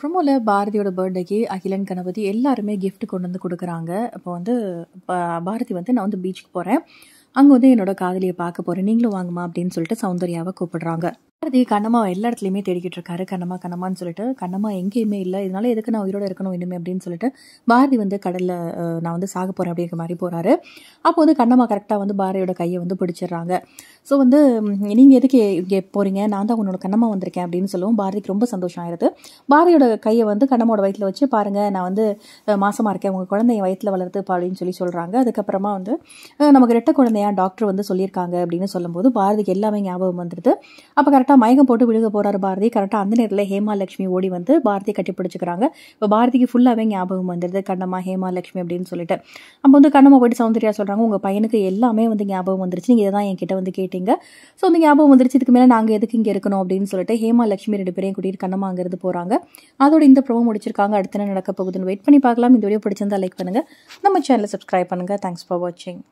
ப்ரொமோவில் பாரதியோட பர்த்டேக்கு அகிலன் கணபதி எல்லாருமே கிஃப்ட் கொண்டு வந்து கொடுக்குறாங்க அப்போ வந்து பாரதி வந்து நான் வந்து பீச்சுக்கு போகிறேன் அங்கே வந்து என்னோடய காதலியை பார்க்க போகிறேன் நீங்களும் வாங்கம்மா அப்படின்னு சொல்லிட்டு சௌந்தர்யாவை கூப்பிடுறாங்க பாரதி கண்ணம்மா எல்லா இடத்துலையுமே தேடிக்கிட்டு இருக்காரு கண்ணம்மா கண்ணம்மான்னு சொல்லிட்டு கண்ணம்மா எங்கேயுமே இல்லை இதனால எதுக்கு நான் உயிரோட இருக்கணும் இனிமே அப்படின்னு சொல்லிட்டு பாரதி வந்து கடலில் நான் வந்து சாக போகிறேன் அப்படிங்கிற மாதிரி போகிறாரு அப்போ வந்து கண்ணம்மா கரெக்டாக வந்து பாரதியோட கையை வந்து பிடிச்சிடுறாங்க ஸோ வந்து நீங்கள் எதுக்கு இங்கே போகிறீங்க நான் தான் உன்னோட கண்ணம்மா வந்திருக்கேன் அப்படின்னு சொல்லுவோம் பாரதிக்கு ரொம்ப சந்தோஷம் ஆயிடுது பாரதியோட கையை வந்து கண்ணம்மோட வயிற்றில் வச்சு பாருங்கள் நான் வந்து மாசமாக இருக்கேன் உங்கள் குழந்தைய வயிற்றில் வளர்த்து அப்படின்னு சொல்லி சொல்கிறாங்க அதுக்கப்புறமா வந்து நமக்கு ரெட்ட குழந்தையாக டாக்டர் வந்து சொல்லியிருக்காங்க அப்படின்னு சொல்லும்போது பாரதிக்கு எல்லாமே ஞாபகம் வந்துடுது அப்போ கரெக்டாக மயக்கம் போட்டு விழுக போகிறாரு பாரதி கரெக்டாக அந்த நேரத்தில் ஹேமா ஓடி வந்து பாரதி கட்டி பிடிச்சிக்கிறாங்க இப்போ பாரதிக்கு ஃபுல்லாகவே ஞாபகம் வந்துடுது கண்ணம்மா ஹேமா அப்படின்னு சொல்லிட்டு அப்போ வந்து கண்ணம்மா போயிட்டு சௌந்தர்யா சொல்கிறாங்க உங்கள் பையனுக்கு எல்லாமே வந்து ஞாபகம் வந்துருச்சு நீங்கள் இதை தான் என்கிட்ட வந்து கேட்டீங்க ஸோ வந்து ஞாபகம் வந்துருச்சு இதுக்கு மேலே நாங்கள் எதுக்கு இங்கே இருக்கணும் அப்படின்னு சொல்லிட்டு ஹேமா லக்ஷ்மி ரெண்டு பேரையும் கூட்டிகிட்டு கண்ணம்மா அங்கேருந்து போகிறாங்க அதோட இந்த ப்ரோமோ முடிச்சிருக்காங்க அடுத்த நடக்க போகுதுன்னு வெயிட் பண்ணி பார்க்கலாம் இந்த வீடியோ பிடிச்சிருந்தா லைக் பண்ணுங்கள் நம்ம சேனலை சப்ஸ்கிரைப் பண்ணுங்கள் தேங்க்ஸ் ஃபார் வாட்சிங்